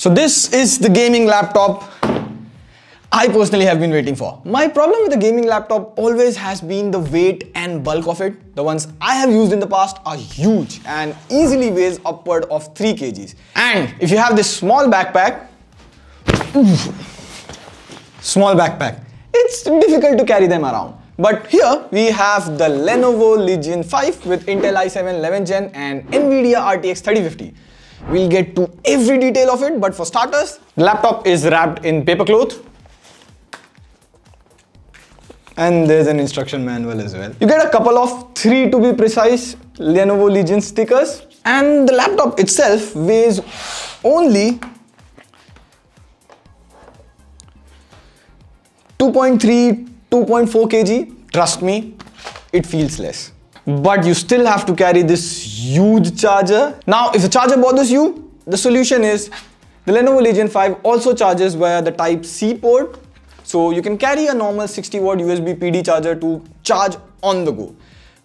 So this is the gaming laptop I personally have been waiting for. My problem with the gaming laptop always has been the weight and bulk of it. The ones I have used in the past are huge and easily weighs upward of 3 kgs. And if you have this small backpack, small backpack, it's difficult to carry them around. But here we have the Lenovo Legion 5 with Intel i7 11th gen and Nvidia RTX 3050. We'll get to every detail of it, but for starters, the laptop is wrapped in paper cloth. And there's an instruction manual as well. You get a couple of three to be precise Lenovo Legion stickers. And the laptop itself weighs only 2.3, 2.4 kg. Trust me, it feels less but you still have to carry this huge charger. Now, if the charger bothers you, the solution is the Lenovo Legion 5 also charges via the type C port. So you can carry a normal 60 watt USB PD charger to charge on the go,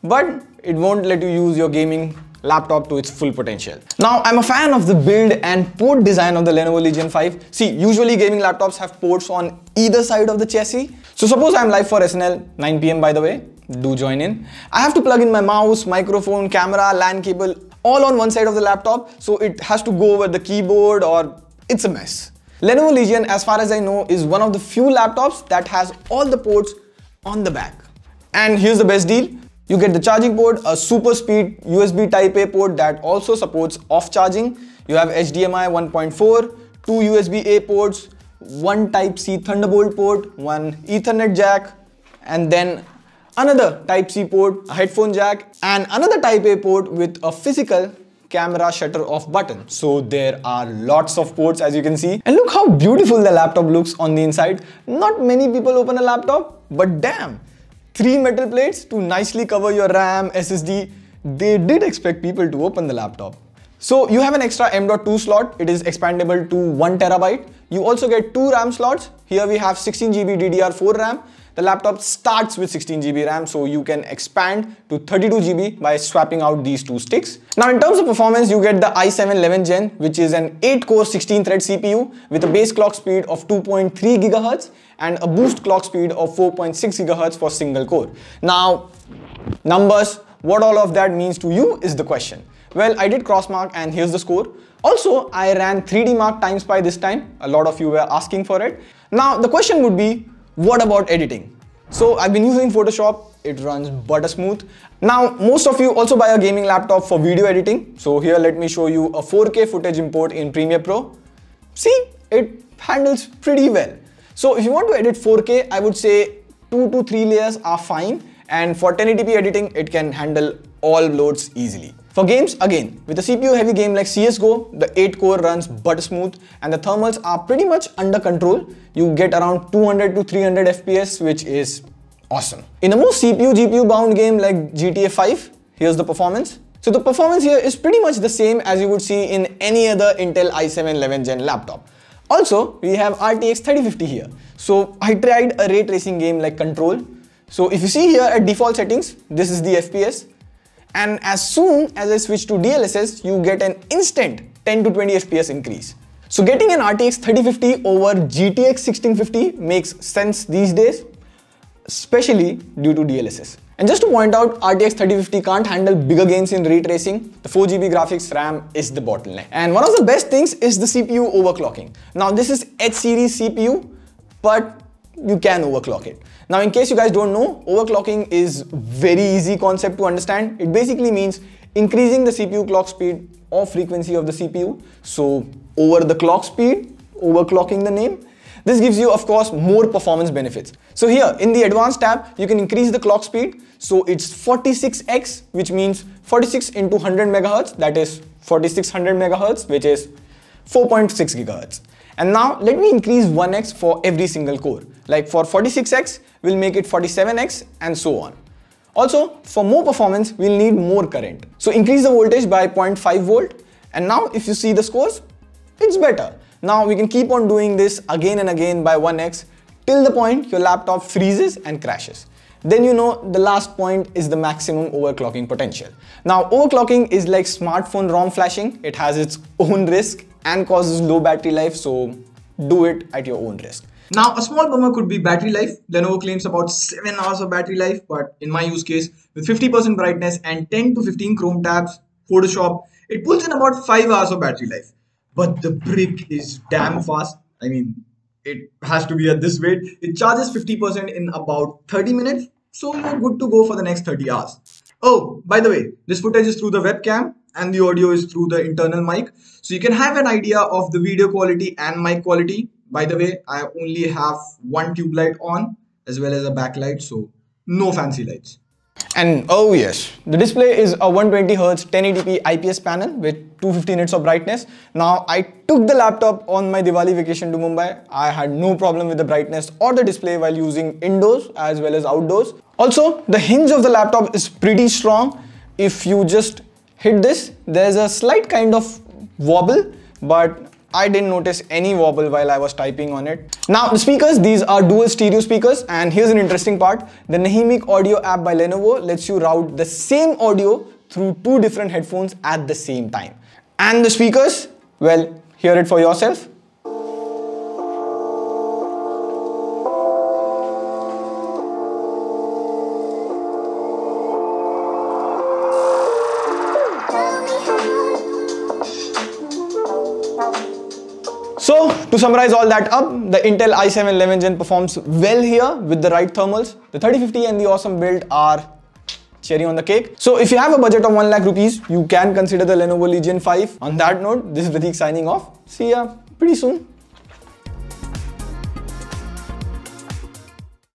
but it won't let you use your gaming laptop to its full potential. Now, I'm a fan of the build and port design of the Lenovo Legion 5. See, usually gaming laptops have ports on either side of the chassis. So suppose I'm live for SNL, 9 p.m. by the way, do join in. I have to plug in my mouse, microphone, camera, LAN cable, all on one side of the laptop. So it has to go over the keyboard or it's a mess. Lenovo Legion, as far as I know, is one of the few laptops that has all the ports on the back. And here's the best deal. You get the charging port, a super speed USB Type-A port that also supports off charging. You have HDMI 1.4, two USB-A ports, one Type-C Thunderbolt port, one Ethernet jack, and then another Type-C port, a headphone jack, and another Type-A port with a physical camera shutter off button. So there are lots of ports as you can see. And look how beautiful the laptop looks on the inside. Not many people open a laptop, but damn, three metal plates to nicely cover your RAM, SSD. They did expect people to open the laptop. So you have an extra M.2 slot, it is expandable to 1 terabyte. You also get two RAM slots, here we have 16GB DDR4 RAM the laptop starts with 16GB RAM so you can expand to 32GB by swapping out these two sticks. Now in terms of performance you get the i7 11th gen which is an 8 core 16 thread CPU with a base clock speed of 2.3 GHz and a boost clock speed of 4.6 GHz for single core. Now numbers what all of that means to you is the question. Well, I did crossmark and here's the score. Also, I ran 3D Mark TimeSpy this time. A lot of you were asking for it. Now, the question would be, what about editing? So I've been using Photoshop, it runs butter smooth. Now most of you also buy a gaming laptop for video editing. So here let me show you a 4K footage import in Premiere Pro. See, it handles pretty well. So if you want to edit 4K, I would say 2 to 3 layers are fine and for 1080p editing, it can handle all loads easily. For games, again, with a CPU heavy game like CSGO, the 8 core runs but smooth and the thermals are pretty much under control. You get around 200 to 300 FPS which is awesome. In a more CPU GPU bound game like GTA 5, here's the performance. So the performance here is pretty much the same as you would see in any other Intel i7 11th gen laptop. Also, we have RTX 3050 here. So I tried a ray tracing game like Control. So if you see here at default settings, this is the FPS and as soon as I switch to DLSS, you get an instant 10 to 20 FPS increase. So getting an RTX 3050 over GTX 1650 makes sense these days, especially due to DLSS. And just to point out, RTX 3050 can't handle bigger gains in ray tracing. The 4GB graphics RAM is the bottleneck. And one of the best things is the CPU overclocking. Now this is H series CPU, but you can overclock it. Now, in case you guys don't know, overclocking is very easy concept to understand. It basically means increasing the CPU clock speed or frequency of the CPU. So over the clock speed, overclocking the name. This gives you, of course, more performance benefits. So here in the advanced tab, you can increase the clock speed. So it's 46x, which means 46 into 100 megahertz, that is 4600 megahertz, which is 4.6 gigahertz. And now let me increase 1x for every single core. Like for 46x, we'll make it 47x and so on. Also, for more performance, we'll need more current. So increase the voltage by 0.5 volt. And now if you see the scores, it's better. Now we can keep on doing this again and again by 1x till the point your laptop freezes and crashes. Then you know the last point is the maximum overclocking potential. Now overclocking is like smartphone ROM flashing. It has its own risk and causes low battery life. So do it at your own risk. Now, a small bummer could be battery life. Lenovo claims about 7 hours of battery life, but in my use case, with 50% brightness and 10 to 15 Chrome tabs, Photoshop, it pulls in about 5 hours of battery life. But the brick is damn fast. I mean, it has to be at this weight. It charges 50% in about 30 minutes so you're good to go for the next 30 hours. Oh, by the way, this footage is through the webcam and the audio is through the internal mic. So you can have an idea of the video quality and mic quality. By the way, I only have one tube light on as well as a backlight, so no fancy lights. And oh yes, the display is a 120Hz 1080p IPS panel with 250 nits of brightness. Now I took the laptop on my Diwali vacation to Mumbai. I had no problem with the brightness or the display while using indoors as well as outdoors. Also, the hinge of the laptop is pretty strong. If you just hit this, there's a slight kind of wobble, but I didn't notice any wobble while I was typing on it. Now the speakers, these are dual stereo speakers and here's an interesting part. The Nahimic audio app by Lenovo lets you route the same audio through two different headphones at the same time. And the speakers, well, hear it for yourself. To summarize all that up, the Intel i7 11th gen performs well here with the right thermals. The 3050 and the awesome build are cherry on the cake. So if you have a budget of 1 lakh rupees, you can consider the Lenovo Legion 5. On that note, this is Pratik signing off. See ya pretty soon.